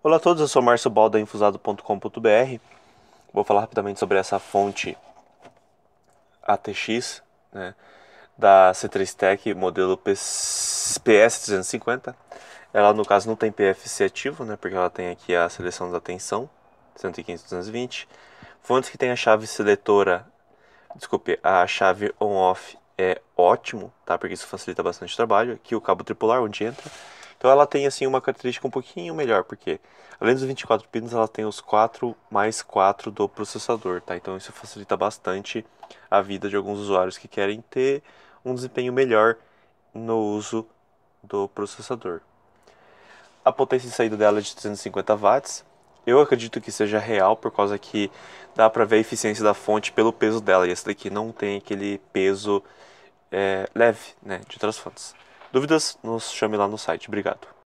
Olá a todos, eu sou Márcio Bal da Infusado.com.br. Vou falar rapidamente sobre essa fonte ATX né, da C3 Tech modelo PS350. Ela no caso não tem PFC ativo, né, porque ela tem aqui a seleção da tensão 115-220. Fontes que tem a chave seletora, desculpe, a chave on-off é ótimo, tá? Porque isso facilita bastante o trabalho. Aqui o cabo tripolar onde entra então ela tem assim uma característica um pouquinho melhor, porque além dos 24 pinos, ela tem os 4 mais 4 do processador, tá? Então isso facilita bastante a vida de alguns usuários que querem ter um desempenho melhor no uso do processador. A potência de saída dela é de 350 watts. Eu acredito que seja real por causa que dá para ver a eficiência da fonte pelo peso dela e essa daqui não tem aquele peso é, leve, né, de outras fontes. Dúvidas? Nos chame lá no site. Obrigado.